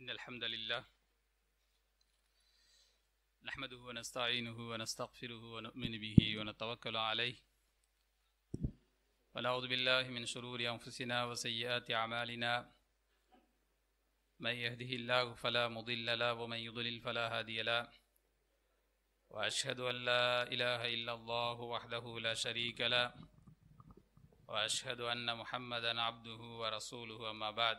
إن الحمد لله نحمده ونستعينه ونستغفره ونؤمن به ونتوكل عليه ونعوذ بالله من شرور أنفسنا وسيئات أعمالنا من يهده الله فلا مضل له ومن يضلل فلا هادي له وأشهد أن لا إله إلا الله وحده لا شريك له وأشهد أن محمدا عبده ورسوله أما بعد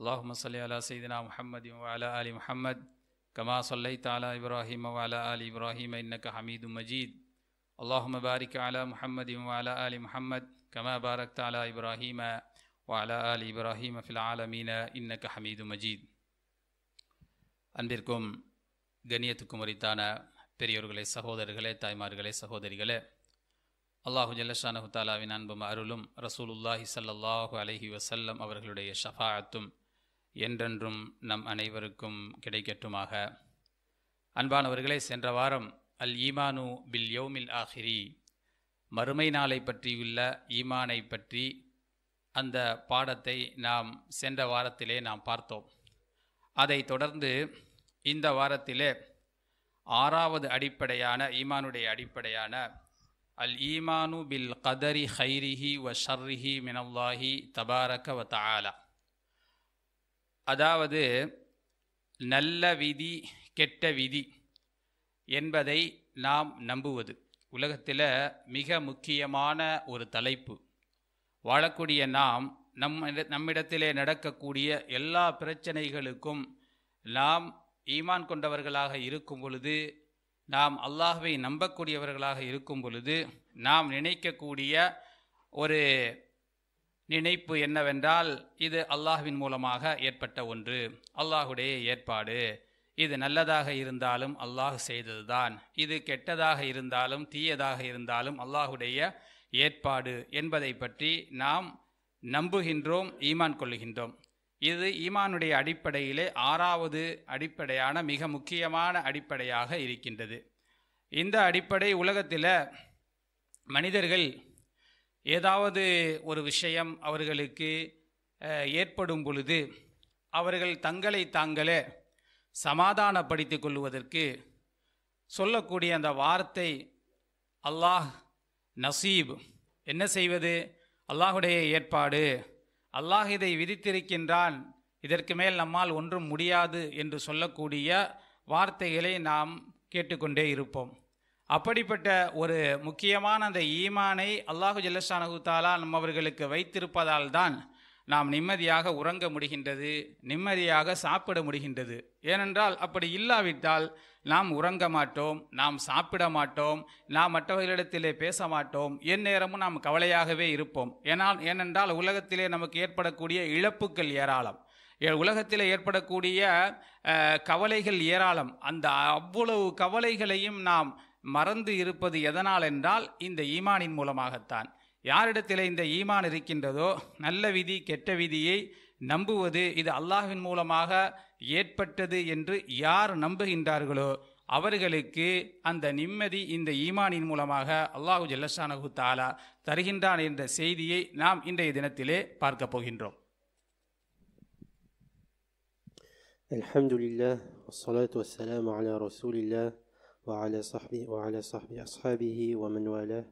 اللهم صل على سيدنا محمد وعلى آل محمد كما صليت على إبراهيم وعلى آل إبراهيم إنك حميد مجيد اللهم بارك على محمد وعلى آل محمد كما باركت على إبراهيم وعلى آل إبراهيم في العالمين إنك حميد مجيد அன்பிற்கும் கண்ணியத்துக்கும் உரித்தான பெரியோர்களே சகோதரர்களே தாய்மார்களே சகோதரிகளே அல்லாஹு ஜல்லஷானஹு தாலாவின் அன்பும் அருளும் ரசூலுல்லாஹி சல்லாஹூ அலஹி வசல்லம் அவர்களுடைய ஷஃபாஅத்தும் என்றென்றும் நம் அனைவருக்கும் கிடைக்கட்டுமாக அன்பானவர்களே சென்ற வாரம் அல் ஈமானு பில் யோமில் ஆஹிரி மறுமை நாளை பற்றியுள்ள ஈமானை பற்றி அந்த பாடத்தை நாம் சென்ற வாரத்திலே நாம் பார்த்தோம் அதை தொடர்ந்து இந்த வாரத்திலே ஆறாவது அடிப்படையான ஈமானுடைய அடிப்படையான அல் ஈமானு பில் கதரி ஹைரிஹி வ ஷர்ரிஹி மினவ்வாஹி தபாரக வ தாலா அதாவது நல்ல விதி கெட்ட விதி என்பதை நாம் நம்புவது உலகத்தில் மிக முக்கியமான ஒரு தலைப்பு வாழக்கூடிய நாம் நம் நம்மிடத்திலே நடக்கக்கூடிய எல்லா பிரச்சனைகளுக்கும் நாம் ஈமான் கொண்டவர்களாக இருக்கும் பொழுது நாம் அல்லாஹுவை நம்பக்கூடியவர்களாக இருக்கும் பொழுது நாம் நினைக்கக்கூடிய ஒரு நினைப்பு என்னவென்றால் இது அல்லாஹுவின் மூலமாக ஏற்பட்ட ஒன்று அல்லாஹுடைய ஏற்பாடு இது நல்லதாக இருந்தாலும் அல்லாஹ் செய்ததுதான் இது கெட்டதாக இருந்தாலும் தீயதாக இருந்தாலும் அல்லாஹுடைய ஏற்பாடு என்பதை பற்றி நாம் நம்புகின்றோம் ஈமான் கொள்ளுகின்றோம் இது ஈமானுடைய அடிப்படையிலே ஆறாவது அடிப்படையான மிக முக்கியமான அடிப்படையாக இருக்கின்றது இந்த அடிப்படை உலகத்தில் மனிதர்கள் ஏதாவது ஒரு விஷயம் அவர்களுக்கு ஏற்படும் பொழுது அவர்கள் தங்களை தாங்களே சமாதானப்படுத்தி கொள்வதற்கு சொல்லக்கூடிய அந்த வார்த்தை அல்லாஹ் நசீப் என்ன செய்வது அல்லாஹுடைய ஏற்பாடு அல்லாஹ் இதை விதித்திருக்கின்றான் இதற்கு மேல் நம்மால் ஒன்றும் முடியாது என்று சொல்லக்கூடிய வார்த்தைகளை நாம் கேட்டுக்கொண்டே இருப்போம் அப்படிப்பட்ட ஒரு முக்கியமான அந்த ஈமானை அல்லாஹு ஜல்லஷானஹு தாலா நம்மவர்களுக்கு வைத்திருப்பதால் தான் நாம் நிம்மதியாக உறங்க முடிகின்றது நிம்மதியாக சாப்பிட முடிகின்றது ஏனென்றால் அப்படி இல்லாவிட்டால் நாம் உறங்க மாட்டோம் நாம் சாப்பிட மாட்டோம் நாம் மற்றவர்களிடத்திலே பேச மாட்டோம் எந்நேரமும் நாம் கவலையாகவே இருப்போம் ஏனால் ஏனென்றால் உலகத்திலே நமக்கு ஏற்படக்கூடிய இழப்புக்கள் ஏராளம் உலகத்தில் ஏற்படக்கூடிய கவலைகள் ஏராளம் அந்த அவ்வளவு கவலைகளையும் நாம் மறந்து இருப்பது எதனால் என்றால் இந்த ஈமானின் மூலமாகத்தான் யாரிடத்தில் இந்த ஈமான் இருக்கின்றதோ நல்ல விதி கெட்ட விதியை நம்புவது இது அல்லாஹின் மூலமாக ஏற்பட்டது என்று யார் நம்புகின்றார்களோ அவர்களுக்கு அந்த நிம்மதி இந்த ஈமானின் மூலமாக அல்லாஹு ஜல்லசானகு தாலா தருகின்றான் என்ற செய்தியை நாம் இன்றைய தினத்திலே பார்க்கப் போகின்றோம் الحمد لله والصلاة والسلام على وعلى صحبه وعلى صحب أصحابه ومن والاه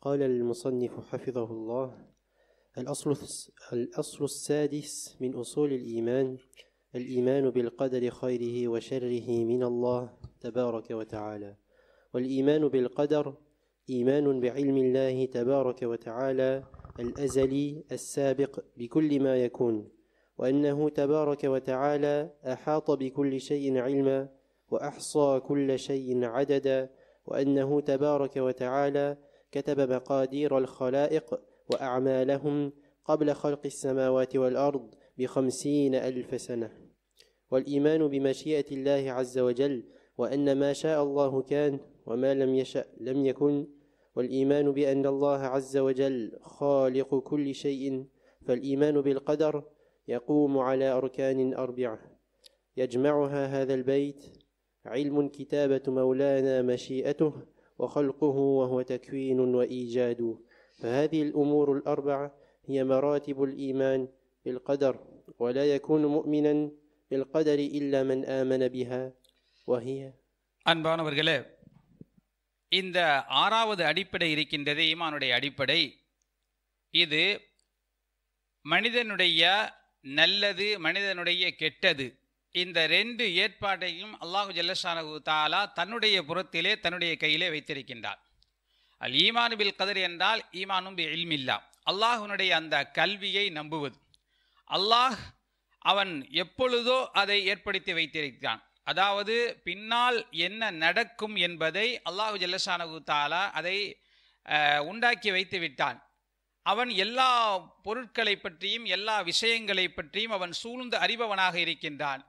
قال المصنف حفظه الله الأصل, الأصل السادس من أصول الإيمان الإيمان بالقدر خيره وشره من الله تبارك وتعالى والإيمان بالقدر إيمان بعلم الله تبارك وتعالى الأزلي السابق بكل ما يكون وأنه تبارك وتعالى أحاط بكل شيء علما واحصى كل شيء عددا وانه تبارك وتعالى كتب مقادير الخلائق واعمالهم قبل خلق السماوات والارض بخمسين الف سنه والايمان بمشيئه الله عز وجل وان ما شاء الله كان وما لم يشا لم يكن والايمان بان الله عز وجل خالق كل شيء فالايمان بالقدر يقوم على اركان اربعه يجمعها هذا البيت علم كتابة مولانا مشيئته وخلقه وهو تكوين وإيجاد فهذه الأمور الأربعة هي مراتب الإيمان بالقدر ولا يكون مؤمنا بالقدر إلا من آمن بها وهي அன்பானவர்களே இந்த ஆறாவது அடிப்படை இருக்கின்றது ஈமானுடைய அடிப்படை இது மனிதனுடைய நல்லது மனிதனுடைய கெட்டது இந்த ரெண்டு ஏற்பாட்டையும் அல்லாஹு ஜல்லசானு தாலா தன்னுடைய புறத்திலே தன்னுடைய கையிலே வைத்திருக்கின்றார் அல் ஈமானு பில் கதிர் என்றால் ஈமானும் பி இல்மில்லா அல்லாஹுனுடைய அந்த கல்வியை நம்புவது அல்லாஹ் அவன் எப்பொழுதோ அதை ஏற்படுத்தி வைத்திருக்கிறான் அதாவது பின்னால் என்ன நடக்கும் என்பதை அல்லாஹு ஜல்லசானு தாலா அதை உண்டாக்கி வைத்து விட்டான் அவன் எல்லா பொருட்களை பற்றியும் எல்லா விஷயங்களை பற்றியும் அவன் சூழ்ந்து அறிபவனாக இருக்கின்றான்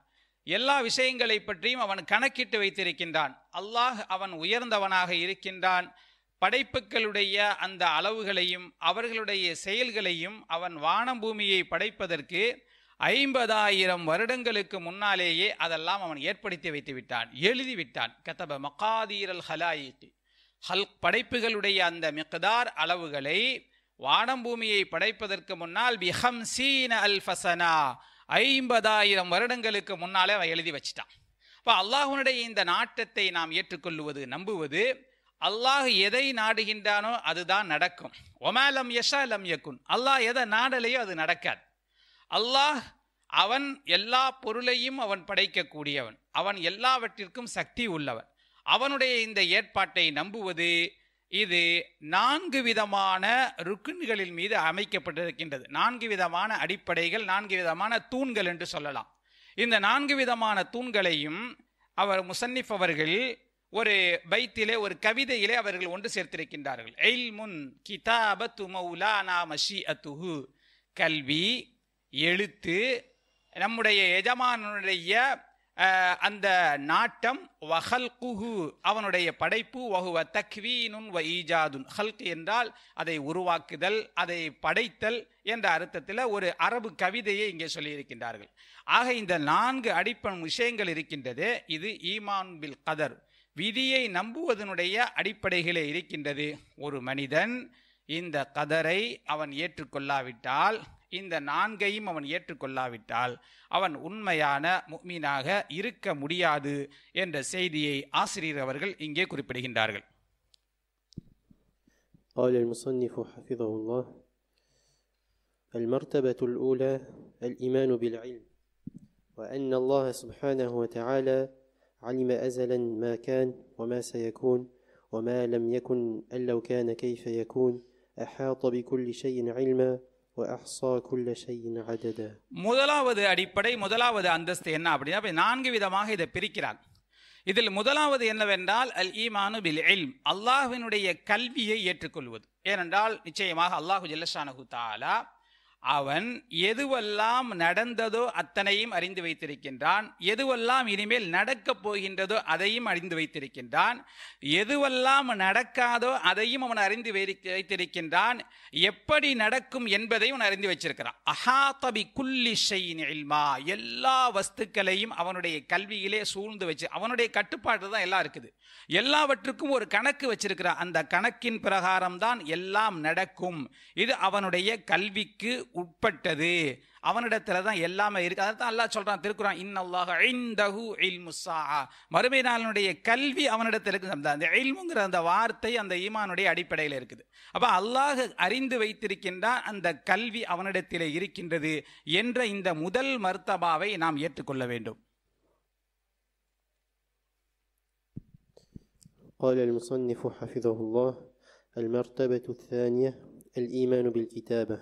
எல்லா விஷயங்களை பற்றியும் அவன் கணக்கிட்டு வைத்திருக்கின்றான் அல்லாஹ் அவன் உயர்ந்தவனாக இருக்கின்றான் படைப்புகளுடைய அந்த அளவுகளையும் அவர்களுடைய செயல்களையும் அவன் வானம் பூமியை படைப்பதற்கு ஐம்பதாயிரம் வருடங்களுக்கு முன்னாலேயே அதெல்லாம் அவன் ஏற்படுத்தி வைத்து விட்டான் எழுதிவிட்டான் கதப மகாதீரல் ஹலாயிட்டு ஹல் படைப்புகளுடைய அந்த மிக்தார் அளவுகளை வானம் பூமியை படைப்பதற்கு முன்னால் பிஹம் சீன அல் ஃபசனா ஐம்பதாயிரம் வருடங்களுக்கு முன்னாலே அவன் எழுதி வச்சிட்டான் இப்போ அல்லாஹுனுடைய இந்த நாட்டத்தை நாம் ஏற்றுக்கொள்வது நம்புவது அல்லாஹ் எதை நாடுகின்றானோ அதுதான் நடக்கும் ஒமாலம் யஷா லம் யக்குன் அல்லாஹ் எதை நாடலையோ அது நடக்காது அல்லாஹ் அவன் எல்லா பொருளையும் அவன் படைக்கக்கூடியவன் அவன் எல்லாவற்றிற்கும் சக்தி உள்ளவன் அவனுடைய இந்த ஏற்பாட்டை நம்புவது இது நான்கு விதமான ருக்குன்களின் மீது அமைக்கப்பட்டிருக்கின்றது நான்கு விதமான அடிப்படைகள் நான்கு விதமான தூண்கள் என்று சொல்லலாம் இந்த நான்கு விதமான தூண்களையும் அவர் முசன்னிஃப் அவர்கள் ஒரு பைத்திலே ஒரு கவிதையிலே அவர்கள் ஒன்று சேர்த்திருக்கின்றார்கள் எயில் முன் கிதாப துமௌலானா மஷி அத்துஹு கல்வி எழுத்து நம்முடைய எஜமானுடைய அந்த நாட்டம் குஹு அவனுடைய படைப்பு வகுவ தக்வீனுன் வ ஈஜாதுன் ஹல்க் என்றால் அதை உருவாக்குதல் அதை படைத்தல் என்ற அர்த்தத்தில் ஒரு அரபு கவிதையை இங்கே சொல்லியிருக்கின்றார்கள் ஆக இந்த நான்கு அடிப்பன் விஷயங்கள் இருக்கின்றது இது ஈமான் பில் கதர் விதியை நம்புவதனுடைய அடிப்படைகளே இருக்கின்றது ஒரு மனிதன் இந்த கதரை அவன் ஏற்றுக்கொள்ளாவிட்டால் இந்த நான்கையும் அவன் ஏற்றுக்கொள்ளாவிட்டால் அவன் உண்மையான முக்மீனாக இருக்க முடியாது என்ற செய்தியை ஆசிரியர் அவர்கள் இங்கே குறிப்பிடுகின்றார்கள் قال المصنف حفظه الله المرتبة الأولى الإيمان بالعلم وأن الله سبحانه وتعالى علم أزلا ما كان وما سيكون وما لم يكن أن لو كان كيف يكون أحاط بكل شيء علما முதலாவது அடிப்படை முதலாவது அந்தஸ்து என்ன அப்படின்னா நான்கு விதமாக இதை பிரிக்கிறார் இதில் முதலாவது என்னவென்றால் அல் ஈமானு பில் எல் அல்லாஹுவினுடைய கல்வியை ஏற்றுக்கொள்வது ஏனென்றால் நிச்சயமாக அல்லாஹு ஜல்லஷானஹு தாலா அவன் எதுவெல்லாம் நடந்ததோ அத்தனையும் அறிந்து வைத்திருக்கின்றான் எதுவெல்லாம் இனிமேல் நடக்கப் போகின்றதோ அதையும் அறிந்து வைத்திருக்கின்றான் எதுவெல்லாம் நடக்காதோ அதையும் அவன் அறிந்து வைத்திருக்கின்றான் எப்படி நடக்கும் என்பதையும் அவன் அறிந்து வச்சிருக்கிறான் அஹாதபி குல்லி எல்லா வஸ்துக்களையும் அவனுடைய கல்வியிலே சூழ்ந்து வச்சு அவனுடைய கட்டுப்பாட்டு தான் எல்லாம் இருக்குது எல்லாவற்றுக்கும் ஒரு கணக்கு வச்சிருக்கிறான் அந்த கணக்கின் பிரகாரம் தான் எல்லாம் நடக்கும் இது அவனுடைய கல்விக்கு உட்பட்டது அவனிடத்துல தான் எல்லாமே இருக்கு அதை தான் அல்லாஹ் சொல்றான் திருக்குறான் இன்னல்லாக ஐந்தஹு முசா மறுமை நாளினுடைய கல்வி அவனிடத்தில் இருக்கு அந்த அந்த இல்முங்கிற அந்த வார்த்தை அந்த ஈமானுடைய அடிப்படையில் இருக்குது அப்போ அல்லாஹ் அறிந்து வைத்திருக்கின்ற அந்த கல்வி அவனிடத்தில் இருக்கின்றது என்ற இந்த முதல் மர்த்தபாவை நாம் ஏற்றுக்கொள்ள வேண்டும் قال المصنف حفظه الله المرتبة الثانية الإيمان بالكتابة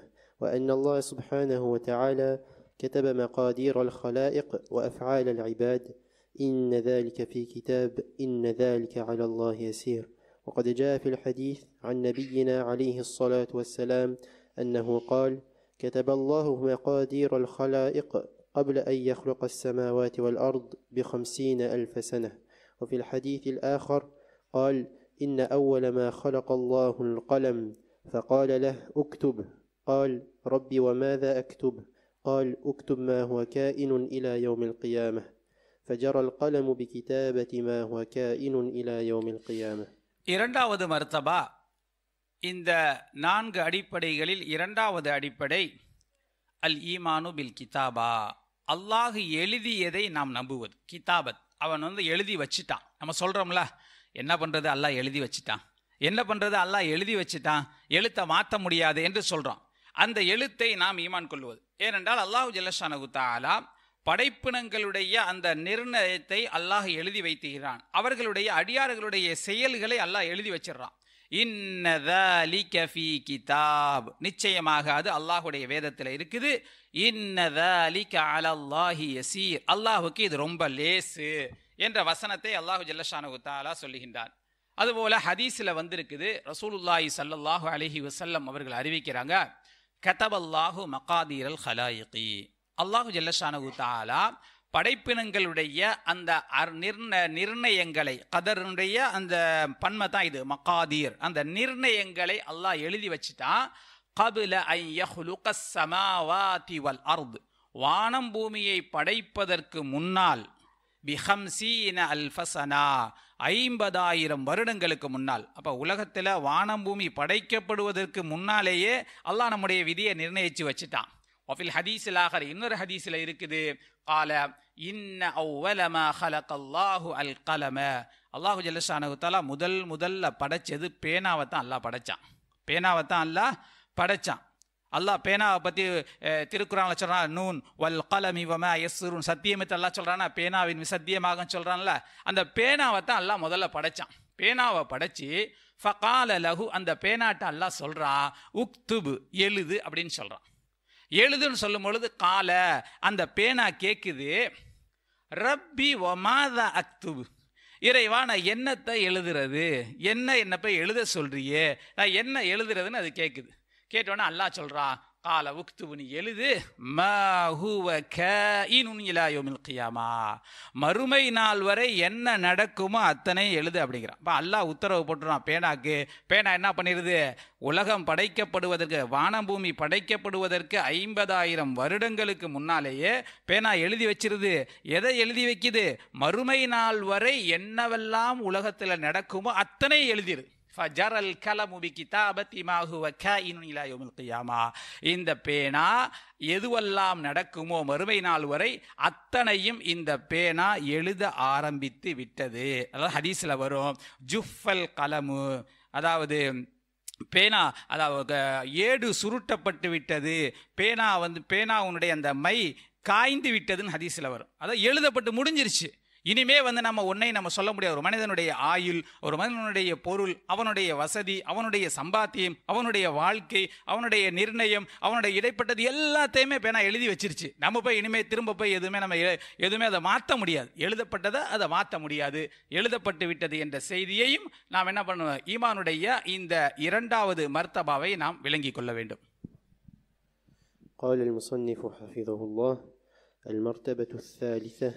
وأن الله سبحانه وتعالى كتب مقادير الخلائق وأفعال العباد إن ذلك في كتاب إن ذلك على الله يسير وقد جاء في الحديث عن نبينا عليه الصلاة والسلام أنه قال كتب الله مقادير الخلائق قبل أن يخلق السماوات والأرض بخمسين ألف سنة وفي الحديث الآخر قال إن أول ما خلق الله القلم فقال له اكتب قال رب وماذا أكتب قال أكتب ما هو كائن إلى يوم القيامة فجرى القلم بكتابة ما هو كائن إلى يوم القيامة இரண்டாவது மர்த்தபா இந்த நான்கு அடிப்படைகளில் இரண்டாவது அடிப்படை அல் ஈமானு பில் கிதாபா அல்லாஹ் எழுதியதை நாம் நம்புவது கிதாபத் அவன் வந்து எழுதி வச்சுட்டான் நம்ம சொல்கிறோம்ல என்ன பண்ணுறது அல்லாஹ் எழுதி வச்சுட்டான் என்ன பண்ணுறது அல்லாஹ் எழுதி வச்சுட்டான் எழுத்தை மாற்ற முடியாது என்று சொல்கிறோம் அந்த எழுத்தை நாம் ஈமான் கொள்வது ஏனென்றால் அல்லாஹு ஜல்லஷானு தாலா படைப்பினங்களுடைய அந்த நிர்ணயத்தை அல்லாஹ் எழுதி வைத்துகிறான் அவர்களுடைய அடியார்களுடைய செயல்களை அல்லாஹ் எழுதி வச்சிடறான் இன்னதலி கிதாப் நிச்சயமாக அது அல்லாஹுடைய வேதத்தில் இருக்குது அலல்லாஹி யசீர் அல்லாஹுக்கு இது ரொம்ப லேசு என்ற வசனத்தை அல்லாஹு ஜல்லஷானு தாலா சொல்லுகின்றார் அதுபோல ஹதீஸில் வந்திருக்குது ரசூலுல்லாஹி சல்லாஹூ அலஹி வசல்லம் அவர்கள் அறிவிக்கிறாங்க கதவல்லாஹு மகாதீரல் ஹலாயிகி அல்லாஹு ஜல்லஷானு தாலா படைப்பினங்களுடைய அந்த நிர்ண நிர்ணயங்களை கதருடைய அந்த பன்மை தான் இது மகாதீர் அந்த நிர்ணயங்களை அல்லாஹ் எழுதி வச்சுட்டான் கபில சமாவாதி வல் அர்து வானம் பூமியை படைப்பதற்கு முன்னால் பிஹம்சீன அல்ஃபசனா ஐம்பதாயிரம் வருடங்களுக்கு முன்னால் அப்போ உலகத்தில் வானம் பூமி படைக்கப்படுவதற்கு முன்னாலேயே அல்லாஹ் நம்முடைய விதியை நிர்ணயித்து வச்சுட்டான் ஒஃபில் ஹதீஸில் ஆகிற இன்னொரு ஹதீஸில் இருக்குது கால இன்ன அவ்வலமா அல்லாஹு அல் கலம அல்லாஹு ஜல்லஷானகுத்தாலா முதல் முதல்ல படைச்சது பேனாவை தான் அல்லாஹ் படைச்சான் பேனாவை தான் அல்லாஹ் படைச்சான் அல்லாஹ் பேனாவை பற்றி திருக்குறாங்க சொல்கிறான் நூன் வல் கலமி வம எஸ்ருன் சத்தியமித்து எல்லாம் சொல்கிறான்னா பேனாவின் விசத்தியமாக சொல்கிறான்ல அந்த பேனாவை தான் அல்லாஹ் முதல்ல படைச்சான் பேனாவை படைச்சி ஃபகால லகு அந்த பேனாட்டை அல்லாஹ் சொல்கிறான் உக்துபு எழுது அப்படின்னு சொல்கிறான் எழுதுன்னு சொல்லும் பொழுது கால அந்த பேனா கேட்குது ரப்பி ஒமாத அக்துபு இறைவா நான் என்னத்தை எழுதுறது என்ன என்னை போய் எழுத சொல்றியே நான் என்ன எழுதுறதுன்னு அது கேட்குது கேட்டோன்னே அல்லா சொல்கிறான் கால உக்துவுனி எழுது ம ஹுவ க இனுனிலாயோமில் கியாமா மறுமை நாள் வரை என்ன நடக்குமோ அத்தனை எழுது அப்படிங்கிறான் இப்போ அல்லாஹ் உத்தரவு போட்டுறான் பேனாக்கு பேனா என்ன பண்ணிடுது உலகம் படைக்கப்படுவதற்கு வானபூமி படைக்கப்படுவதற்கு ஐம்பதாயிரம் வருடங்களுக்கு முன்னாலேயே பேனா எழுதி வச்சிருது எதை எழுதி வைக்குது மறுமை நாள் வரை என்னவெல்லாம் உலகத்தில் நடக்குமோ அத்தனை எழுதிடுது ஃபஜரல் பி கிதாபத்தி மாகுவ காயினும் இலாயோமில் கியாமா இந்த பேனா எதுவெல்லாம் நடக்குமோ மறுமை நாள் வரை அத்தனையும் இந்த பேனா எழுத ஆரம்பித்து விட்டது அதாவது ஹதீஸில் வரும் ஜுஃபல் கலமு அதாவது பேனா அதாவது ஏடு சுருட்டப்பட்டு விட்டது பேனா வந்து பேனா உன்னுடைய அந்த மை காய்ந்து விட்டதுன்னு ஹதீஸில் வரும் அதாவது எழுதப்பட்டு முடிஞ்சிருச்சு இனிமே வந்து நம்ம ஒன்னை நம்ம சொல்ல முடியாது ஒரு மனிதனுடைய ஆயுள் ஒரு மனிதனுடைய பொருள் அவனுடைய வசதி அவனுடைய சம்பாத்தியம் அவனுடைய வாழ்க்கை அவனுடைய நிர்ணயம் அவனுடைய இடைப்பட்டது எல்லாத்தையுமே பேனா எழுதி வச்சிருச்சு நம்ம போய் இனிமேல் திரும்ப போய் எதுவுமே நம்ம எதுவுமே அதை மாற்ற முடியாது எழுதப்பட்டதை அதை மாற்ற முடியாது எழுதப்பட்டு விட்டது என்ற செய்தியையும் நாம் என்ன பண்ணுவோம் ஈமானுடைய இந்த இரண்டாவது மர்த்தபாவை நாம் விளங்கிக் கொள்ள வேண்டும் قال المصنف حفظه الله المرتبه الثالثه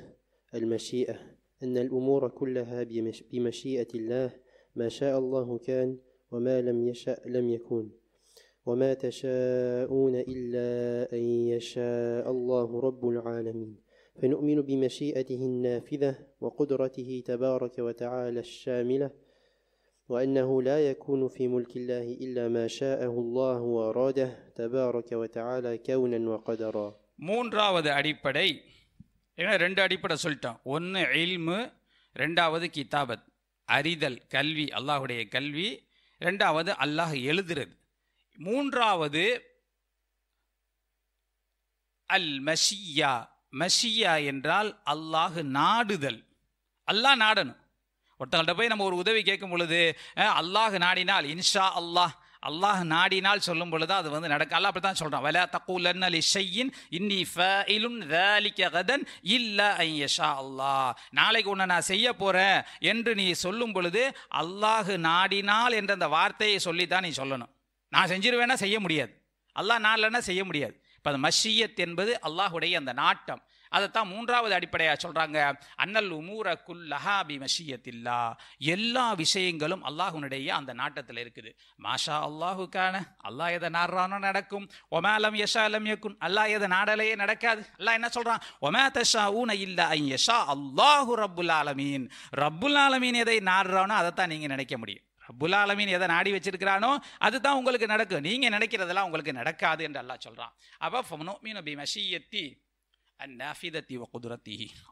المشيئة أن الأمور كلها بمشيئة الله ما شاء الله كان وما لم يشأ لم يكون وما تشاءون إلا أن يشاء الله رب العالمين فنؤمن بمشيئته النافذة وقدرته تبارك وتعالى الشاملة وأنه لا يكون في ملك الله إلا ما شاءه الله وأراده تبارك وتعالى كونا وقدرا மூன்றாவது அடிப்படை ஏன்னா ரெண்டு அடிப்படை சொல்லிட்டோம் ஒன்று எயில்மு ரெண்டாவது கிதாபத் அறிதல் கல்வி அல்லாஹுடைய கல்வி ரெண்டாவது அல்லாஹ் எழுதுறது மூன்றாவது அல் மஷியா மஷியா என்றால் அல்லாஹ் நாடுதல் அல்லாஹ் நாடணும் ஒருத்தங்கள்ட்ட போய் நம்ம ஒரு உதவி கேட்கும் பொழுது அல்லாஹ் நாடினால் இன்ஷா அல்லாஹ் அல்லாஹ் நாடினால் சொல்லும் பொழுது அது வந்து நடக்க அல்லா அப்படி தான் சொல்கிறான் வலா தக்கூலன் அலி ஷையின் இன்னி ஃபைலும் வேலிக்க கதன் இல்லை ஐயஷா அல்லாஹ் நாளைக்கு உன்னை நான் செய்ய போகிறேன் என்று நீ சொல்லும் பொழுது அல்லாஹு நாடினால் என்ற அந்த வார்த்தையை சொல்லி தான் நீ சொல்லணும் நான் செஞ்சிருவேன்னா செய்ய முடியாது அல்லாஹ் நாளில்னா செய்ய முடியாது இப்போ அந்த மஷியத் என்பது அல்லாஹுடைய அந்த நாட்டம் அதைத்தான் மூன்றாவது அடிப்படையாக சொல்கிறாங்க அன்னல் உமூர குல் லஹாபி மஷியத்தில்லா எல்லா விஷயங்களும் அல்லாஹுனுடைய அந்த நாட்டத்தில் இருக்குது மாஷா அல்லாஹுக்கான அல்லாஹ் எதை நாடுறானோ நடக்கும் ஒமாலம் யஷா அலம் யக்குன் அல்லாஹ் எதை நாடலையே நடக்காது அல்லாஹ் என்ன சொல்கிறான் ஒமே தஷா ஊன இல்லா ஐ யஷா அல்லாஹு ரப்புல் ஆலமீன் ரப்புல் ஆலமீன் எதை நாடுறானோ அதைத்தான் நீங்கள் நினைக்க முடியும் ரப்புல் ஆலமீன் எதை நாடி வச்சிருக்கிறானோ அதுதான் உங்களுக்கு நடக்கும் நீங்கள் நினைக்கிறதெல்லாம் உங்களுக்கு நடக்காது என்று அல்லாஹ் சொல்கிறான் அப்போ மீன் பி மஷியத்தி அந்நாஃபிதத்தி வ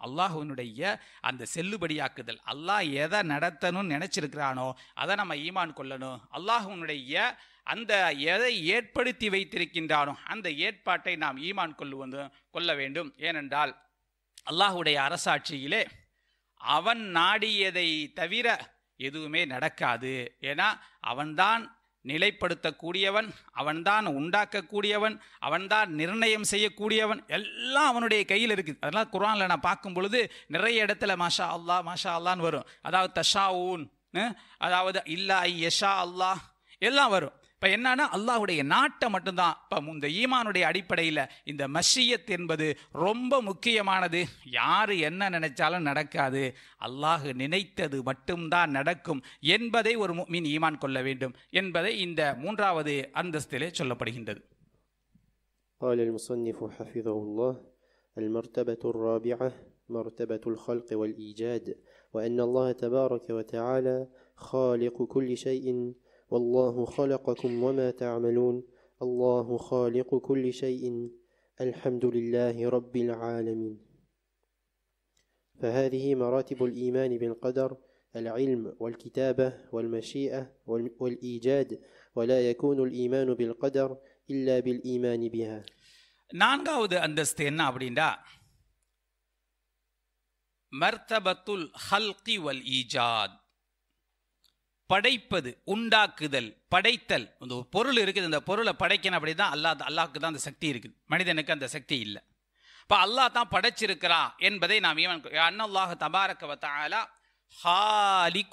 அல்லாஹுனுடைய அந்த செல்லுபடியாக்குதல் அல்லாஹ் எதை நடத்தணும்னு நினச்சிருக்கிறானோ அதை நம்ம ஈமான் கொள்ளணும் அல்லாஹுனுடைய அந்த எதை ஏற்படுத்தி வைத்திருக்கின்றானோ அந்த ஏற்பாட்டை நாம் ஈமான் கொள்ளுவது கொள்ள வேண்டும் ஏனென்றால் அல்லாஹுடைய அரசாட்சியிலே அவன் நாடியதை தவிர எதுவுமே நடக்காது ஏன்னா அவன்தான் நிலைப்படுத்தக்கூடியவன் அவன்தான் உண்டாக்கக்கூடியவன் அவன்தான் நிர்ணயம் செய்யக்கூடியவன் எல்லாம் அவனுடைய கையில் இருக்குது அதெல்லாம் குரானில் நான் பார்க்கும் பொழுது நிறைய இடத்துல மாஷா அல்லா மாஷா அல்லான்னு வரும் அதாவது தஷா ஊன் அதாவது இல்லா ஐ யஷா அல்லாஹ் எல்லாம் வரும் இப்போ என்னன்னா அல்லாஹுடைய நாட்டை மட்டும்தான் இப்போ இந்த ஈமானுடைய அடிப்படையில் இந்த மஷியத் என்பது ரொம்ப முக்கியமானது யார் என்ன நினைச்சாலும் நடக்காது அல்லாஹு நினைத்தது மட்டும்தான் நடக்கும் என்பதை ஒரு மீன் ஈமான் கொள்ள வேண்டும் என்பதை இந்த மூன்றாவது அந்தஸ்திலே சொல்லப்படுகின்றது قال المصنف حفظه الله المرتبة الرابعة مرتبة الخلق والإيجاد وأن الله تبارك وتعالى خالق كل شيء والله خلقكم وما تعملون الله خالق كل شيء الحمد لله رب العالمين فهذه مراتب الإيمان بالقدر العلم والكتابة والمشيئة والإيجاد ولا يكون الإيمان بالقدر إلا بالإيمان بها நான்காவது அந்தஸ்து என்ன அப்படின்னா மர்த்தபத்துல் ஹல்கி வல் படைப்பது உண்டாக்குதல் படைத்தல் இந்த பொருள் இருக்குது இந்த பொருளை படைக்கணும் அப்படி தான் அல்லா அல்லாவுக்கு தான் அந்த சக்தி இருக்குது மனிதனுக்கு அந்த சக்தி இல்லை இப்போ அல்லாஹ் தான் படைச்சிருக்கிறா என்பதை நாம் ஈவன் அண்ணல்லாஹ் தபாரக்க வத்தாலா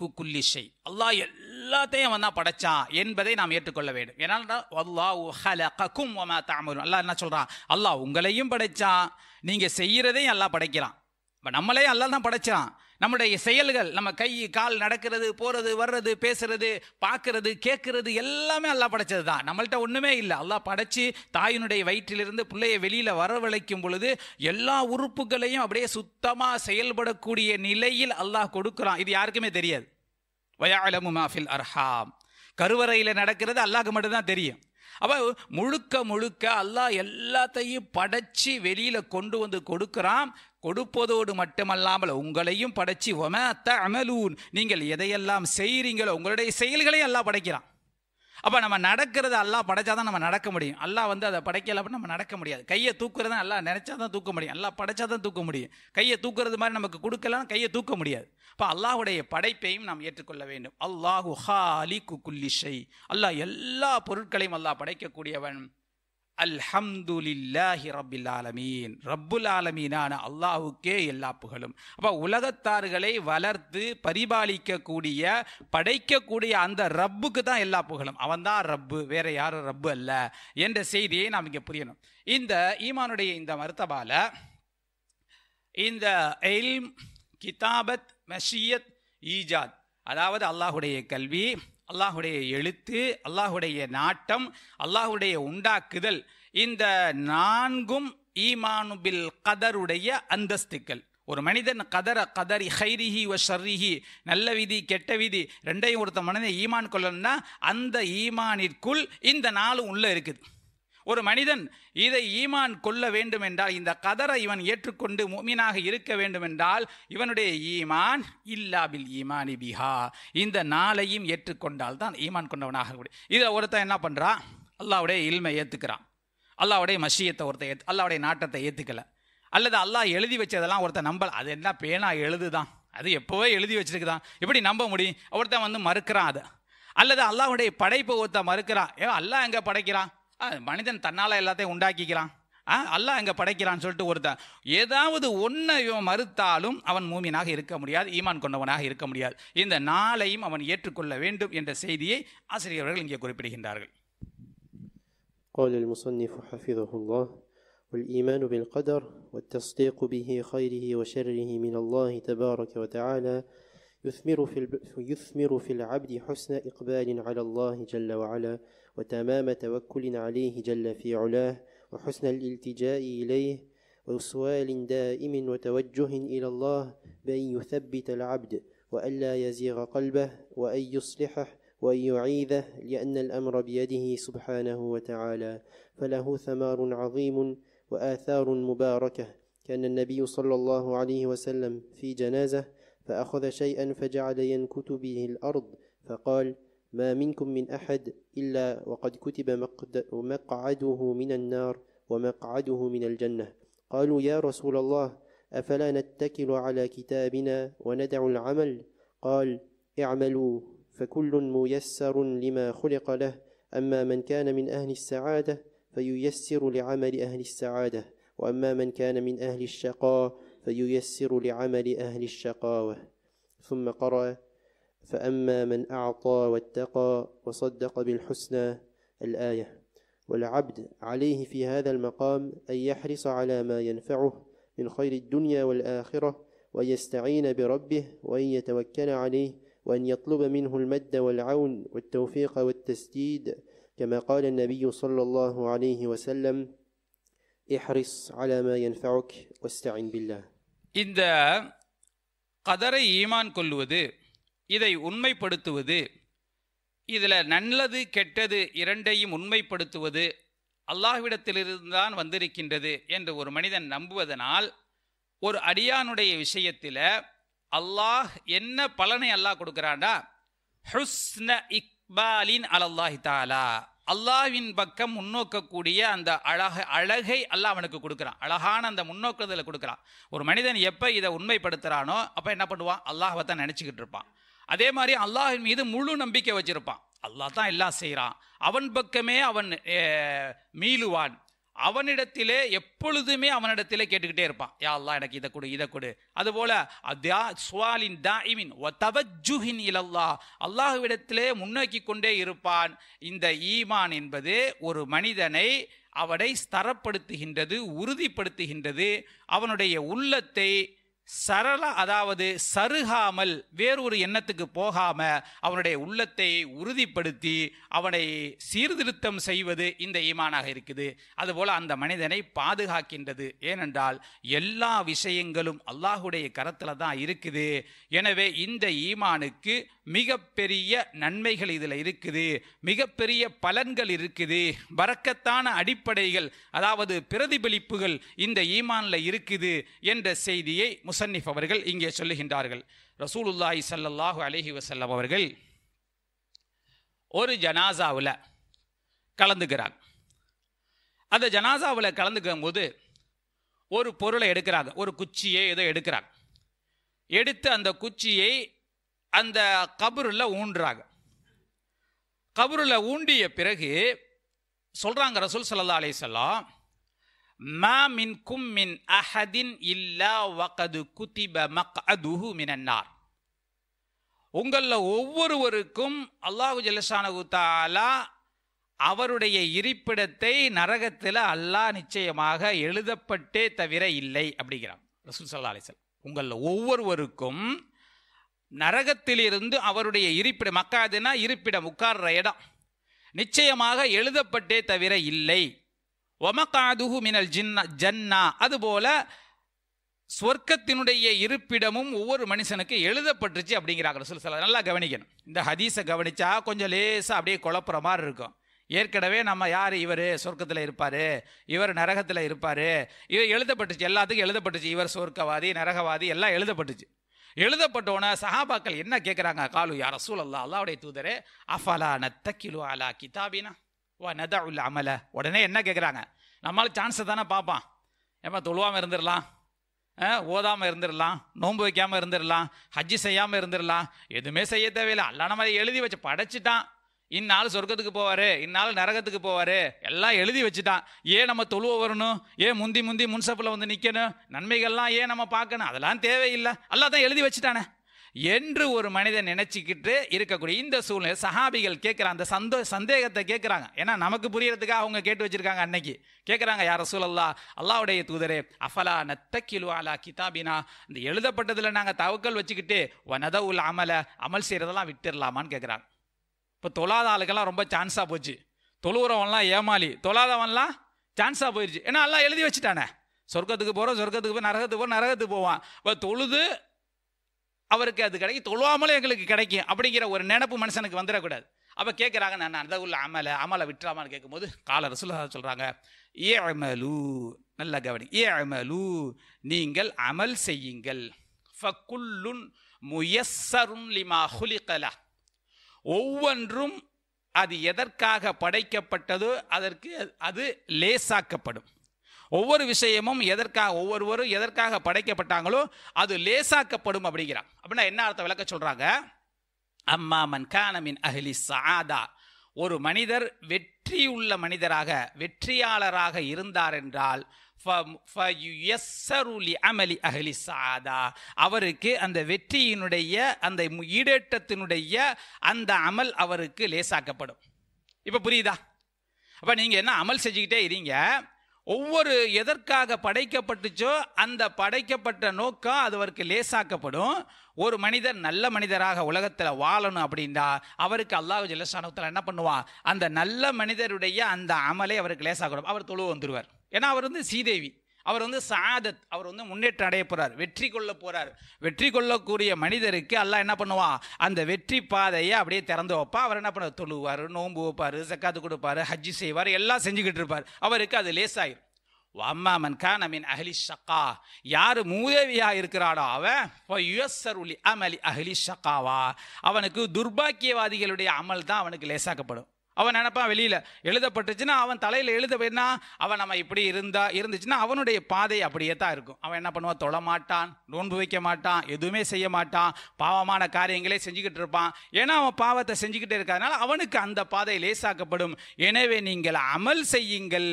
கு குல்லிஷை அல்லாஹ் எல்லாத்தையும் அவன் தான் படைச்சான் என்பதை நாம் ஏற்றுக்கொள்ள வேண்டும் ஏன்னா அல்லாஹ் ஹலக்கும் ஒமா தாமரும் அல்லாஹ் என்ன சொல்கிறான் அல்லாஹ் உங்களையும் படைச்சான் நீங்கள் செய்கிறதையும் எல்லாம் படைக்கிறான் இப்போ நம்மளையும் அல்லா தான் படைச்சான் நம்முடைய செயல்கள் நம்ம கை கால் நடக்கிறது போகிறது வர்றது பேசுறது பார்க்கறது கேட்கறது எல்லாமே அல்லா படைச்சது தான் நம்மள்கிட்ட ஒன்றுமே இல்லை அல்லா படைச்சு தாயினுடைய வயிற்றிலிருந்து பிள்ளைய வெளியில் வரவழைக்கும் பொழுது எல்லா உறுப்புகளையும் அப்படியே சுத்தமாக செயல்படக்கூடிய நிலையில் அல்லாஹ் கொடுக்குறான் இது யாருக்குமே தெரியாது வயாலமு மாஃபில் அர்ஹாம் கருவறையில் நடக்கிறது அல்லாஹ்க்கு மட்டும்தான் தெரியும் அப்போ முழுக்க முழுக்க அல்லாஹ் எல்லாத்தையும் படைச்சி வெளியில் கொண்டு வந்து கொடுக்குறான் கொடுப்பதோடு மட்டுமல்லாமல் உங்களையும் படைச்சி ஒமே அத்த அமலூன் நீங்கள் எதையெல்லாம் செய்கிறீங்களோ உங்களுடைய செயல்களையும் எல்லாம் படைக்கிறான் அப்போ நம்ம நடக்கிறது அல்லா படைச்சா தான் நம்ம நடக்க முடியும் அல்லாஹ் வந்து அதை படைக்கல நம்ம நடக்க முடியாது கையை தூக்குறதா அல்லா நினைச்சா தான் தூக்க முடியும் அல்லா படைச்சா தான் தூக்க முடியும் கையை தூக்குறது மாதிரி நமக்கு கொடுக்கலாம் கையை தூக்க முடியாது அப்போ அல்லாஹுடைய படைப்பையும் நாம் ஏற்றுக்கொள்ள வேண்டும் அல்லாஹு ஹா அலி குல்லிஷை அல்லாஹ் எல்லா பொருட்களையும் அல்லாஹ் படைக்கக்கூடியவன் அல்ஹம்துலில்லாஹி ரபில் ஆலமீன் ரப்புல் ஆலமீனான அல்லாஹுக்கே எல்லா புகழும் அப்போ உலகத்தார்களை வளர்த்து பரிபாலிக்கக்கூடிய படைக்கக்கூடிய அந்த ரப்புக்கு தான் எல்லா புகழும் அவன் தான் ரப்பு வேற யாரும் ரப்பு அல்ல என்ற செய்தியை நாம் இங்கே புரியணும் இந்த ஈமானுடைய இந்த மருத்தபால இந்த எல்ம் கிதாபத் மஷியத் ஈஜாத் அதாவது அல்லாஹுடைய கல்வி அல்லாஹுடைய எழுத்து அல்லாஹுடைய நாட்டம் அல்லாஹுடைய உண்டாக்குதல் இந்த நான்கும் ஈமானுபில் கதருடைய அந்தஸ்துக்கள் ஒரு மனிதன் கதர கதரி ஹைரிஹி வ ஷர்ரிஹி நல்ல விதி கெட்ட விதி ரெண்டையும் ஒருத்த மனிதன் ஈமான் கொள்ளணும்னா அந்த ஈமானிற்குள் இந்த நாளும் உள்ளே இருக்குது ஒரு மனிதன் இதை ஈமான் கொள்ள வேண்டும் என்றால் இந்த கதரை இவன் ஏற்றுக்கொண்டு மோமீனாக இருக்க வேண்டும் என்றால் இவனுடைய ஈமான் இல்லாபில் ஈமான் பிஹா இந்த நாளையும் ஏற்றுக்கொண்டால் தான் ஈமான் கொண்டவனாக முடியும் இதில் ஒருத்தன் என்ன பண்ணுறான் அல்லாவுடைய இல்மை ஏற்றுக்கிறான் அல்லாவுடைய மஷியத்தை ஒருத்தர் ஏற்று அல்லாவுடைய நாட்டத்தை ஏற்றுக்கல அல்லது அல்லாஹ் எழுதி வச்சதெல்லாம் ஒருத்தர் நம்பல் அது என்ன பேனா எழுதுதான் அது எப்போவே எழுதி வச்சிருக்குதான் எப்படி நம்ப முடியும் ஒருத்தன் வந்து மறுக்கிறான் அதை அல்லது அல்லாவுடைய படைப்பை ஒருத்தன் மறுக்கிறான் ஏ அல்லாஹ் எங்கே படைக்கிறான் மனிதன் தன்னால் எல்லாத்தையும் உண்டாக்கிக்கிறான் ஆ அல்லாஹ் அங்கே படைக்கிறான்னு சொல்லிட்டு ஒருத்தன் ஏதாவது ஒன்றை இவன் மறுத்தாலும் அவன் மூமியனாக இருக்க முடியாது ஈமான் கொண்டவனாக இருக்க முடியாது இந்த நாளையும் அவன் ஏற்றுக்கொள்ள வேண்டும் என்ற செய்தியை ஆசிரியர்கள் இங்கே குறிப்பிடுகின்றார்கள் قال المصنف حفظه الله والإيمان بالقدر والتصديق به خيره وشره من الله تبارك وتعالى يثمر في, يثمر في العبد حسن إقبال على الله جل وعلا وتمام توكل عليه جل في علاه وحسن الالتجاء إليه وسؤال دائم وتوجه إلى الله بأن يثبت العبد وألا يزيغ قلبه وأن يصلحه وأن يعيذه لأن الأمر بيده سبحانه وتعالى فله ثمار عظيم وآثار مباركة كان النبي صلى الله عليه وسلم في جنازة فأخذ شيئا فجعل ينكت به الأرض فقال ما منكم من أحد إلا وقد كتب مقعده من النار ومقعده من الجنة قالوا يا رسول الله أفلا نتكل على كتابنا وندع العمل قال اعملوا فكل ميسر لما خلق له أما من كان من أهل السعادة فييسر لعمل أهل السعادة وأما من كان من أهل الشقاء فييسر لعمل أهل الشقاوة ثم قرأ فأما من أعطى واتقى وصدق بالحسنى الآية والعبد عليه في هذا المقام أن يحرص على ما ينفعه من خير الدنيا والآخرة وأن يستعين بربه وأن يتوكل عليه وأن يطلب منه المد والعون والتوفيق والتسديد كما قال النبي صلى الله عليه وسلم احرص على ما ينفعك واستعن بالله قدر إيمان كل கொள்வது இதை உண்மைப்படுத்துவது இதில் நல்லது கெட்டது இரண்டையும் உண்மைப்படுத்துவது அல்லாஹ்விடத்திலிருந்து தான் வந்திருக்கின்றது என்று ஒரு மனிதன் நம்புவதனால் ஒரு அடியானுடைய விஷயத்தில் அல்லாஹ் என்ன பலனை அல்லாஹ் கொடுக்குறாண்டா ஹுஸ்ன இக்பாலின் அலல்லாஹி தாலா அல்லாவின் பக்கம் முன்னோக்கக்கூடிய அந்த அழக அழகை அல்லாஹ் அவனுக்கு கொடுக்குறான் அழகான அந்த முன்னோக்கத்தில் கொடுக்குறான் ஒரு மனிதன் எப்போ இதை உண்மைப்படுத்துகிறானோ அப்போ என்ன பண்ணுவான் அல்லாஹை தான் நினச்சிக்கிட்டு இருப்பான் அதே மாதிரி அல்லாஹின் மீது முழு நம்பிக்கை வச்சிருப்பான் அல்லாஹ் தான் எல்லாம் செய்கிறான் அவன் பக்கமே அவன் மீளுவான் அவனிடத்திலே எப்பொழுதுமே அவனிடத்திலே கேட்டுக்கிட்டே இருப்பான் யா அல்லா எனக்கு இதை கொடு இதை கொடு அதுபோல அதா சுவாலின் தாயிமின் ஒ தவஜுஹின் இலல்லா அல்லாஹுவிடத்திலே முன்னோக்கி கொண்டே இருப்பான் இந்த ஈமான் என்பது ஒரு மனிதனை அவனை ஸ்தரப்படுத்துகின்றது உறுதிப்படுத்துகின்றது அவனுடைய உள்ளத்தை சரள அதாவது சருகாமல் வேறொரு எண்ணத்துக்கு போகாம அவனுடைய உள்ளத்தை உறுதிப்படுத்தி அவனை சீர்திருத்தம் செய்வது இந்த ஈமானாக இருக்குது அதுபோல அந்த மனிதனை பாதுகாக்கின்றது ஏனென்றால் எல்லா விஷயங்களும் அல்லாஹுடைய கரத்துல தான் இருக்குது எனவே இந்த ஈமானுக்கு மிகப்பெரிய நன்மைகள் இதில் இருக்குது மிகப்பெரிய பலன்கள் இருக்குது வரக்கத்தான அடிப்படைகள் அதாவது பிரதிபலிப்புகள் இந்த ஈமானில் இருக்குது என்ற செய்தியை முசன்னிஃப் அவர்கள் இங்கே சொல்லுகின்றார்கள் ரசூலுல்லாஹி சல்லாஹு அலஹி வசல்லம் அவர்கள் ஒரு ஜனாசாவில் கலந்துக்கிறாங்க அந்த ஜனாசாவில் கலந்துக்கும் போது ஒரு பொருளை எடுக்கிறாங்க ஒரு குச்சியை ஏதோ எடுக்கிறாங்க எடுத்து அந்த குச்சியை அந்த கபருல ஊன்றாங்க கபருல ஊண்டிய பிறகு சொல்கிறாங்க ரசூல் சல்லா அலிசல்லாம் மா மின் கும் மின் அஹதின் இல்லா வகது குதிப மக் அதுஹு மினன்னார் உங்களில் ஒவ்வொருவருக்கும் அல்லாஹு ஜலசானகுத்தாலா அவருடைய இருப்பிடத்தை நரகத்தில் அல்லாஹ் நிச்சயமாக எழுதப்பட்டே தவிர இல்லை அப்படிங்கிறான் ரசூல் சல்லா அலிசல் உங்களில் ஒவ்வொருவருக்கும் நரகத்திலிருந்து அவருடைய இருப்பிடம் அக்காதுன்னா இருப்பிடம் உட்கார்ற இடம் நிச்சயமாக எழுதப்பட்டே தவிர இல்லை ஒமகாதுஹு மினல் ஜின்னா ஜன்னா அதுபோல சொர்க்கத்தினுடைய இருப்பிடமும் ஒவ்வொரு மனுஷனுக்கு எழுதப்பட்டுருச்சு அப்படிங்கிறாங்க ரசூல் சல்லா நல்லா கவனிக்கணும் இந்த ஹதீஸை கவனித்தா கொஞ்சம் லேசாக அப்படியே குழப்புற மாதிரி இருக்கும் ஏற்கனவே நம்ம யார் இவர் சொர்க்கத்தில் இருப்பார் இவர் நரகத்தில் இருப்பார் இவர் எழுதப்பட்டுச்சு எல்லாத்துக்கும் எழுதப்பட்டுச்சு இவர் சொர்க்கவாதி நரகவாதி எல்லாம் எழுதப்பட்டுச்சு எழுதப்பட்டோன்னே சஹாபாக்கள் என்ன கேட்குறாங்க காலு யார் ரசூல் அல்லா அல்லாவுடைய தூதரே அஃபலா நத்த கிலோ அலா கிதாபினா வா நெதா உள்ள அமல உடனே என்ன கேட்குறாங்க நம்மளால் சான்ஸை தானே பார்ப்பான் ஏமா தொழுவாமல் இருந்துடலாம் ஓதாமல் இருந்துடலாம் நோன்பு வைக்காமல் இருந்துடலாம் ஹஜ்ஜி செய்யாமல் இருந்துடலாம் எதுவுமே செய்ய தேவையில்லை அல்லா நம்ம எழுதி வச்சு படைச்சிட்டான் இந்நாள் சொர்க்கத்துக்கு போவார் இந்நாள் நரகத்துக்கு போவார் எல்லாம் எழுதி வச்சுட்டான் ஏன் நம்ம தொழுவ வரணும் ஏன் முந்தி முந்தி முன்சப்பில் வந்து நிற்கணும் நன்மைகள்லாம் ஏன் நம்ம பார்க்கணும் அதெல்லாம் தேவையில்லை அல்லாதான் எழுதி வச்சுட்டானே என்று ஒரு மனிதன் நினைச்சிக்கிட்டு இருக்கக்கூடிய இந்த சூழ்நிலை சஹாபிகள் கேட்குற அந்த சந்தோ சந்தேகத்தை கேட்குறாங்க ஏன்னா நமக்கு புரியறதுக்காக அவங்க கேட்டு வச்சிருக்காங்க அன்னைக்கு கேட்குறாங்க யார சூழல்லா அல்லாவுடைய தூதரே அஃபலா நத்தக்கிலு அலா கிதாபினா இந்த எழுதப்பட்டதில் நாங்கள் தவக்கல் வச்சுக்கிட்டு ஒனத உள்ள அமலை அமல் செய்கிறதெல்லாம் விட்டுடலாமான்னு கேட்குறாங்க இப்போ தொழாத ஆளுக்கெல்லாம் ரொம்ப சான்ஸாக போச்சு தொழுகிறவன்லாம் ஏமாளி தொழாதவன்லாம் சான்ஸாக போயிடுச்சு ஏன்னா எல்லாம் எழுதி வச்சுட்டானே சொர்க்கத்துக்கு போகிறோம் சொர்க்கத்துக்கு போய் நரகத்துக்கு போய் நரகத்துக்கு போவான் இப்போ தொழுது அவருக்கு அது கிடைக்கும் தொழுவாமலே எங்களுக்கு கிடைக்கும் அப்படிங்கிற ஒரு நினப்பு மனுஷனுக்கு வந்துடக்கூடாது அப்போ கேட்குறாங்க நான் அந்த உள்ள அமலை அமலை விட்டுறாமான்னு கேட்கும்போது கால ரசூலா சொல்கிறாங்க ஏ அமலு நல்ல கவனி ஏ அமலு நீங்கள் அமல் செய்யுங்கள் ஃபக்குல்லுன் ஒவ்வொன்றும் அது எதற்காக படைக்கப்பட்டதோ அதற்கு அது லேசாக்கப்படும் ஒவ்வொரு விஷயமும் எதற்காக ஒவ்வொருவரும் எதற்காக படைக்கப்பட்டாங்களோ அது லேசாக்கப்படும் அப்படிங்கிறான் அப்படின்னா என்ன அர்த்தம் விளக்க சொல்கிறாங்க அம்மா மன் கானமின் அகிலி சாதா ஒரு மனிதர் வெற்றியுள்ள மனிதராக வெற்றியாளராக இருந்தார் என்றால் அமலி அகலி சாதா அவருக்கு அந்த வெற்றியினுடைய அந்த ஈடேட்டத்தினுடைய அந்த அமல் அவருக்கு லேசாக்கப்படும் இப்போ புரியுதா அப்போ நீங்கள் என்ன அமல் செஞ்சுக்கிட்டே இருங்க ஒவ்வொரு எதற்காக படைக்கப்பட்டுச்சோ அந்த படைக்கப்பட்ட நோக்கம் அது அவருக்கு லேசாக்கப்படும் ஒரு மனிதர் நல்ல மனிதராக உலகத்தில் வாழணும் அப்படின்னா அவருக்கு அல்லாஹ் ஜெல்லசானத்தில் என்ன பண்ணுவான் அந்த நல்ல மனிதருடைய அந்த அமலை அவருக்கு லேசாக்கப்படும் அவர் தொழுவு வந்துடுவார் ஏன்னா அவர் வந்து சீதேவி அவர் வந்து சாதத் அவர் வந்து முன்னேற்றம் அடைய போகிறார் வெற்றி கொள்ள போகிறார் வெற்றி கொள்ளக்கூடிய மனிதருக்கு எல்லாம் என்ன பண்ணுவா அந்த வெற்றி பாதையை அப்படியே திறந்து வைப்பா அவர் என்ன பண்ணுவார் தொழுவார் நோன்பு வைப்பார் சக்காத்து கொடுப்பார் ஹஜ்ஜி செய்வார் எல்லாம் செஞ்சுக்கிட்டு இருப்பார் அவருக்கு அது லேசாயிரும் வம்மா கான் அமின் அஹ்லி ஷக்கா யார் மூதவியாக இருக்கிறாடோ அவன் உலி அமலி அஹ்லி ஷக்காவா அவனுக்கு துர்பாக்கியவாதிகளுடைய அமல் தான் அவனுக்கு லேசாக்கப்படும் அவன் நினப்பான் வெளியில் எழுதப்பட்டுச்சுன்னா அவன் தலையில் எழுத போயினா அவன் நம்ம இப்படி இருந்தா இருந்துச்சுன்னா அவனுடைய பாதை அப்படியே தான் இருக்கும் அவன் என்ன பண்ணுவான் தொழ மாட்டான் நோன்பு வைக்க மாட்டான் எதுவுமே செய்ய மாட்டான் பாவமான காரியங்களே செஞ்சுக்கிட்டு இருப்பான் ஏன்னா அவன் பாவத்தை செஞ்சுக்கிட்டே இருக்கிறதுனால அவனுக்கு அந்த பாதை லேசாக்கப்படும் எனவே நீங்கள் அமல் செய்யுங்கள்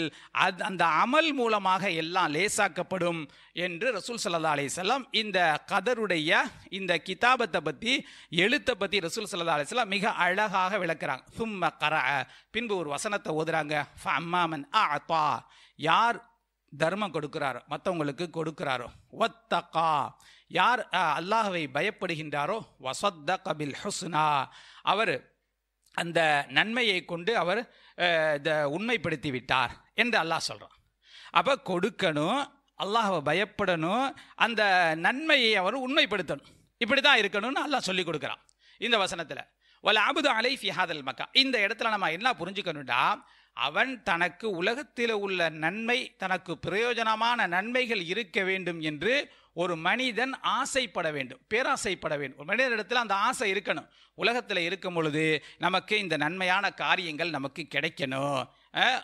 அது அந்த அமல் மூலமாக எல்லாம் லேசாக்கப்படும் என்று ரசூல் சல்லா அலிசல்லாம் இந்த கதருடைய இந்த கிதாபத்தை பற்றி எழுத்தை பற்றி ரசூல் சல்லா அலிஸ்லாம் மிக அழகாக விளக்குறாங்க சும்ம கரா பின்பு ஒரு வசனத்தை ஓதுறாங்க அம்மாமன் ஆ யார் தர்மம் கொடுக்கிறாரோ மற்றவங்களுக்கு கொடுக்கிறாரோ ஒத்தக்கா யார் அல்லாஹவை பயப்படுகின்றாரோ வசத்த கபில் ஹுஸ்னா அவர் அந்த நன்மையை கொண்டு அவர் உண்மைப்படுத்தி விட்டார் என்று அல்லாஹ் சொல்கிறான் அப்போ கொடுக்கணும் அல்லாஹவை பயப்படணும் அந்த நன்மையை அவர் உண்மைப்படுத்தணும் இப்படி தான் இருக்கணும்னு அல்லாஹ் சொல்லி கொடுக்குறான் இந்த வசனத்தில் வல அபுது அலை ஃபிஹாதல் மக்கா இந்த இடத்துல நம்ம என்ன புரிஞ்சுக்கணும்டா அவன் தனக்கு உலகத்தில் உள்ள நன்மை தனக்கு பிரயோஜனமான நன்மைகள் இருக்க வேண்டும் என்று ஒரு மனிதன் ஆசைப்பட வேண்டும் பேராசைப்பட வேண்டும் ஒரு மனிதனிடத்தில் அந்த ஆசை இருக்கணும் உலகத்தில் இருக்கும் பொழுது நமக்கு இந்த நன்மையான காரியங்கள் நமக்கு கிடைக்கணும்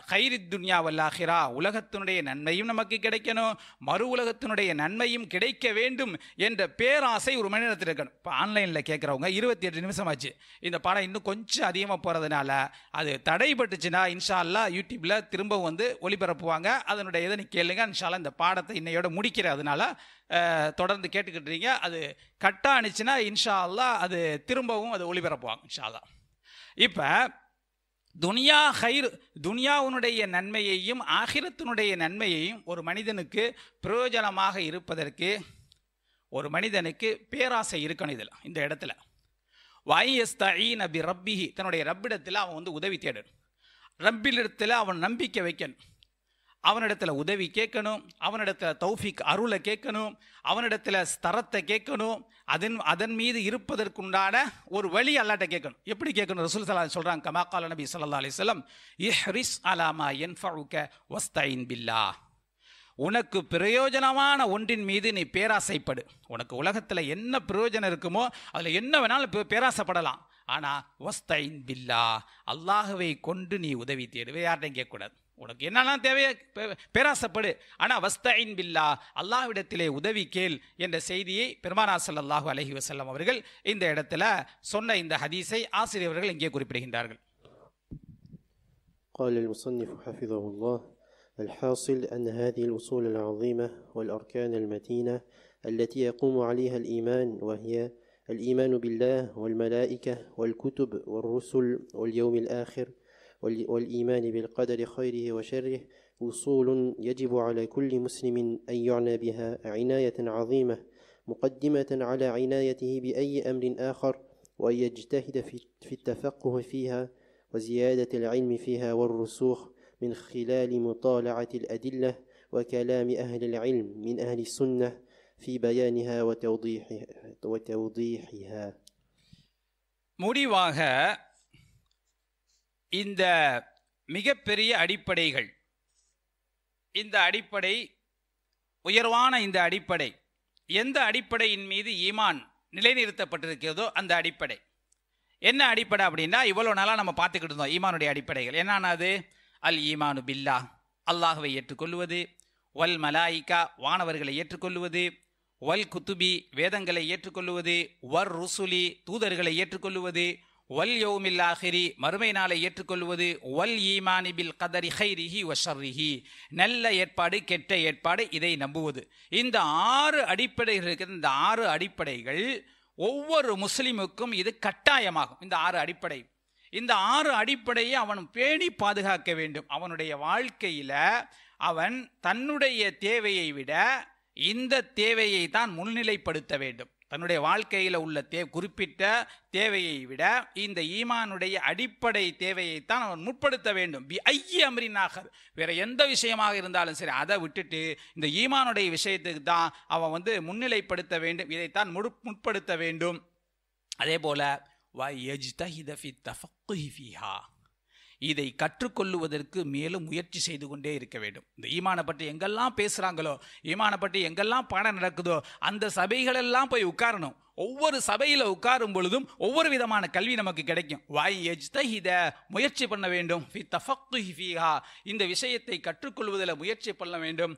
ஹைரி துன்யா வல்லாகிறா உலகத்தினுடைய நன்மையும் நமக்கு கிடைக்கணும் மறு உலகத்தினுடைய நன்மையும் கிடைக்க வேண்டும் என்ற பேராசை ஒரு மணி நேரத்தில் இருக்கணும் இப்போ ஆன்லைனில் கேட்குறவங்க இருபத்தி எட்டு நிமிஷம் ஆச்சு இந்த படம் இன்னும் கொஞ்சம் அதிகமாக போகிறதுனால அது தடைப்பட்டுச்சுன்னா இன்ஷா அல்லா யூடியூப்பில் திரும்பவும் வந்து ஒளிபரப்புவாங்க அதனுடைய இதை நீ கேளுங்க இன்ஷால்லா இந்த பாடத்தை இன்னையோட முடிக்கிற அதனால தொடர்ந்து கேட்டுக்கிட்டுறீங்க அது கட்டாக இன்ஷா அல்லா அது திரும்பவும் அது ஒளிபரப்புவாங்க இன்ஷா அல்லா இப்போ துனியா ஹைர் துனியாவுனுடைய நன்மையையும் ஆகிரத்தினுடைய நன்மையையும் ஒரு மனிதனுக்கு பிரயோஜனமாக இருப்பதற்கு ஒரு மனிதனுக்கு பேராசை இருக்கணும் இதில் இந்த இடத்துல வாயஸ்தீ நபி ரப்பிஹி தன்னுடைய ரப்பிடத்தில் அவன் வந்து உதவி தேடணும் ரப்பிலிடத்தில் அவன் நம்பிக்கை வைக்கணும் அவனிடத்தில் உதவி கேட்கணும் அவனிடத்தில் தௌஃபிக் அருளை கேட்கணும் அவனிடத்தில் ஸ்தரத்தை கேட்கணும் அதன் அதன் மீது இருப்பதற்குண்டான ஒரு வழி அல்லாட்ட கேட்கணும் எப்படி கேட்கணும் ரசூல் சலா சொல்கிறாங்க கமாக்கால நபி சொல்லா அலிஸ்லம் இஹ்ரிஸ் அலாமா என் வஸ்தைன் பில்லா உனக்கு பிரயோஜனமான ஒன்றின் மீது நீ பேராசைப்படு உனக்கு உலகத்தில் என்ன பிரயோஜனம் இருக்குமோ அதில் என்ன வேணாலும் பேராசைப்படலாம் ஆனால் வஸ்தைன் பில்லா அல்லாஹுவை கொண்டு நீ உதவி தேடுவே யார்கிட்டையும் கேட்கக்கூடாது உனக்கு என்னெல்லாம் தேவைய பேராசப்படு ஆனால் வஸ்தைன் பில்லா அல்லாஹ்விடத்திலே உதவி கேள் என்ற செய்தியை பெருமானா சல்லாஹூ அலஹி வசல்லம் அவர்கள் இந்த இடத்துல சொன்ன இந்த ஹதீஸை ஆசிரியர்கள் இங்கே குறிப்பிடுகின்றார்கள் قال المصنف حفظه الله الحاصل أن هذه الأصول العظيمة والأركان المتينة التي يقوم عليها الإيمان وهي الإيمان بالله والملائكة والكتب والرسل واليوم الآخر والإيمان بالقدر خيره وشره وصول يجب على كل مسلم أن يعنى بها عناية عظيمة مقدمة على عنايته بأي أمر آخر وأن يجتهد في التفقه فيها وزيادة العلم فيها والرسوخ من خلال مطالعة الأدلة وكلام أهل العلم من أهل السنة في بيانها وتوضيحها وتوضيحها இந்த மிகப்பெரிய அடிப்படைகள் இந்த அடிப்படை உயர்வான இந்த அடிப்படை எந்த அடிப்படையின் மீது ஈமான் நிலைநிறுத்தப்பட்டிருக்கிறதோ அந்த அடிப்படை என்ன அடிப்படை அப்படின்னா இவ்வளோ நாளாக நம்ம பார்த்துக்கிட்டு இருந்தோம் ஈமானுடைய அடிப்படைகள் என்னன்னாது அல் ஈமானு பில்லா அல்லாஹுவை ஏற்றுக்கொள்வது வல் மலாயிக்கா வானவர்களை ஏற்றுக்கொள்வது வல் குத்துபி வேதங்களை ஏற்றுக்கொள்வது வர் ருசுலி தூதர்களை ஏற்றுக்கொள்வது வல் யோமில் ஆஹிரி மறுமை நாளை ஏற்றுக்கொள்வது வல் ஈமானி பில் கதரி ஹைரிஹி வஷர்ரிஹி நல்ல ஏற்பாடு கெட்ட ஏற்பாடு இதை நம்புவது இந்த ஆறு அடிப்படைகள் இருக்கிற இந்த ஆறு அடிப்படைகள் ஒவ்வொரு முஸ்லிமுக்கும் இது கட்டாயமாகும் இந்த ஆறு அடிப்படை இந்த ஆறு அடிப்படையை அவன் பேணி பாதுகாக்க வேண்டும் அவனுடைய வாழ்க்கையில் அவன் தன்னுடைய தேவையை விட இந்த தேவையை தான் முன்னிலைப்படுத்த வேண்டும் தன்னுடைய வாழ்க்கையில் உள்ள தே குறிப்பிட்ட தேவையை விட இந்த ஈமானுடைய அடிப்படை தேவையைத்தான் அவன் முற்படுத்த வேண்டும் பி ஐய அமரினாக வேற எந்த விஷயமாக இருந்தாலும் சரி அதை விட்டுட்டு இந்த ஈமானுடைய விஷயத்துக்கு தான் அவன் வந்து முன்னிலைப்படுத்த வேண்டும் இதைத்தான் முடு முற்படுத்த வேண்டும் அதே போல வ ஃபி தஃபி ஃபீஹா இதை கற்றுக்கொள்ளுவதற்கு மேலும் முயற்சி செய்து கொண்டே இருக்க வேண்டும் இந்த ஈமானை பற்றி எங்கெல்லாம் பேசுகிறாங்களோ ஈமானை பற்றி எங்கெல்லாம் பாடம் நடக்குதோ அந்த சபைகளெல்லாம் போய் உட்காரணும் ஒவ்வொரு சபையில் உட்காரும் பொழுதும் ஒவ்வொரு விதமான கல்வி நமக்கு கிடைக்கும் வாய் தஹித முயற்சி பண்ண வேண்டும் ஃபி தஃபக்கு ஃபீஹா இந்த விஷயத்தை கற்றுக்கொள்வதில் முயற்சி பண்ண வேண்டும்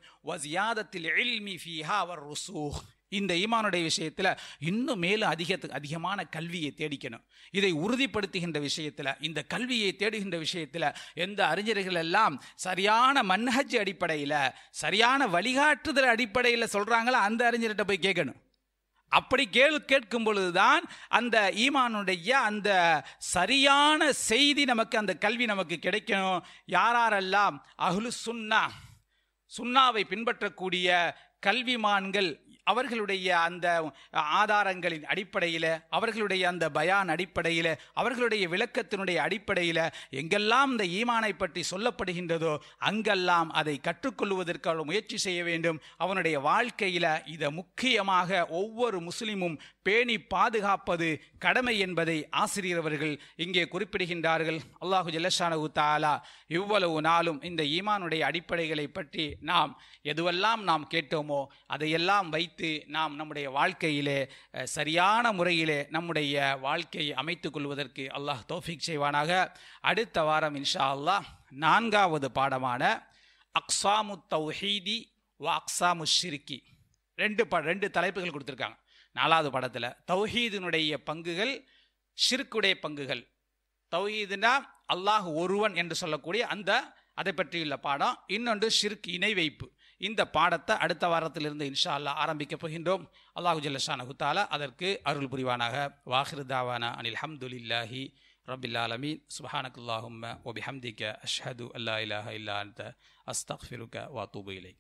யாதத்தில் எழில்மி ஃபீஹா அவர் ருசூஹ் இந்த ஈமானுடைய விஷயத்தில் இன்னும் மேலும் அதிகத்துக்கு அதிகமான கல்வியை தேடிக்கணும் இதை உறுதிப்படுத்துகின்ற விஷயத்தில் இந்த கல்வியை தேடுகின்ற விஷயத்தில் எந்த அறிஞர்கள் எல்லாம் சரியான மன்னஹஜ் அடிப்படையில் சரியான வழிகாட்டுதல் அடிப்படையில் சொல்கிறாங்களோ அந்த அறிஞர்கிட்ட போய் கேட்கணும் அப்படி கேள் கேட்கும் தான் அந்த ஈமானுடைய அந்த சரியான செய்தி நமக்கு அந்த கல்வி நமக்கு கிடைக்கணும் யாரெல்லாம் அகுலு சுன்னா சுண்ணாவை பின்பற்றக்கூடிய கல்விமான்கள் அவர்களுடைய அந்த ஆதாரங்களின் அடிப்படையில் அவர்களுடைய அந்த பயான் அடிப்படையில் அவர்களுடைய விளக்கத்தினுடைய அடிப்படையில் எங்கெல்லாம் இந்த ஈமானை பற்றி சொல்லப்படுகின்றதோ அங்கெல்லாம் அதை கற்றுக்கொள்வதற்கு முயற்சி செய்ய வேண்டும் அவனுடைய வாழ்க்கையில் இதை முக்கியமாக ஒவ்வொரு முஸ்லீமும் பேணி பாதுகாப்பது கடமை என்பதை ஆசிரியர் அவர்கள் இங்கே குறிப்பிடுகின்றார்கள் அல்லாஹு ஜல்லஷானு தாலா இவ்வளவு நாளும் இந்த ஈமானுடைய அடிப்படைகளை பற்றி நாம் எதுவெல்லாம் நாம் கேட்டோமோ அதையெல்லாம் வைத்து நாம் நம்முடைய வாழ்க்கையிலே சரியான முறையிலே நம்முடைய வாழ்க்கையை அமைத்து கொள்வதற்கு அல்லாஹ் தோஃபிக் செய்வானாக அடுத்த வாரம் இன்ஷா அல்லாஹ் நான்காவது பாடமான அக்ஸாமு தௌஹீதி வா அக்ஸாமு ஷிரிக்கி ரெண்டு ப ரெண்டு தலைப்புகள் கொடுத்துருக்காங்க நாலாவது படத்தில் தௌஹீதினுடைய பங்குகள் ஷிர்க்குடைய பங்குகள் தௌஹீதுனா அல்லாஹ் ஒருவன் என்று சொல்லக்கூடிய அந்த அதை பற்றியுள்ள பாடம் இன்னொன்று ஷிர்க் இணை வைப்பு இந்த பாடத்தை அடுத்த வாரத்திலிருந்து இன்ஷா அல்லா ஆரம்பிக்கப் போகின்றோம் அல்லாஹு ஜல்லஷான குத்தாலா அதற்கு அருள் புரிவானாக வாஹிருதாவானா அனில் ஹம்துலில்லாஹி ரபில்லாலமீன் சுஹானக்குல்லாஹும்ம ஹம்திக்க அஷ்ஹது அல்லா இலாஹ இல்லா அந்த வா வாத்தூபு இலை